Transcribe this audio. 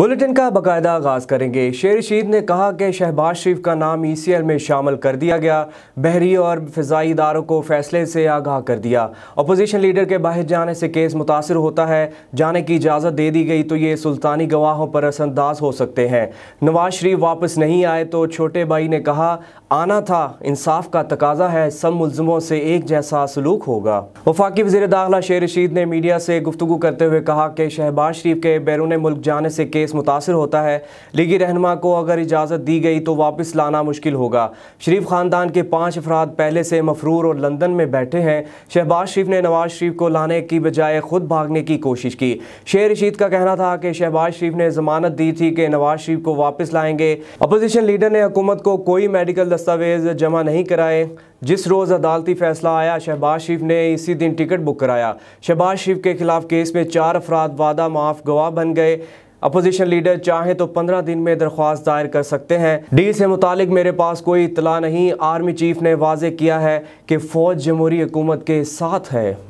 bulletin का बाकायदा आगाज करेंगे शेर रशीद ने कहा कि शहबाज शरीफ का नाम ई सी एल में शामिल कर दिया गया बहरी और फ़जाई इदारों को फैसले से आगाह कर दिया अपोजिशन लीडर के बाहर जाने से केस मुतासर होता है जाने की इजाज़त दे दी गई तो ये सुल्तानी गवाहों पर असरअंदाज हो सकते हैं नवाज शरीफ वापस नहीं आए तो छोटे भाई ने कहा आना था इंसाफ का तकाजा है सब मुलजमों से एक जैसा सलूक होगा वफाकी वजी दाखिला शेर रशीद ने मीडिया से गुफ्तु करते हुए कहा कि शहबाज शरीफ के बैरून मुल्क जाने से केस केस मुतासर होता है लीगी रहनमा को अगर इजाज़त दी गई तो वापस लाना मुश्किल होगा शरीफ ख़ानदान के पाँच अफराद पहले से मफरूर और लंदन में बैठे हैं शहबाज शरीफ ने नवाज शरीफ को लाने की बजाय खुद भागने की कोशिश की शेर रशीद का कहना था कि शहबाज शरीफ ने ज़मानत दी थी कि नवाज शरीफ को वापस लाएंगे अपोजिशन लीडर ने हुकूमत को कोई मेडिकल दस्तावेज जमा नहीं कराए जिस रोज़ अदालती फैसला आया शहबाज शरीफ ने इसी दिन टिकट बुक कराया शहबाज शरीफ के खिलाफ केस में चार अफराद वादा माफ गवाह बन गए अपोजिशन लीडर चाहे तो पंद्रह दिन में दरख्वास्त दायर कर सकते हैं डील से मुतालिक मेरे पास कोई इतला नहीं आर्मी चीफ ने वाजे किया है कि फ़ौज जमहूरी हुकूमत के साथ है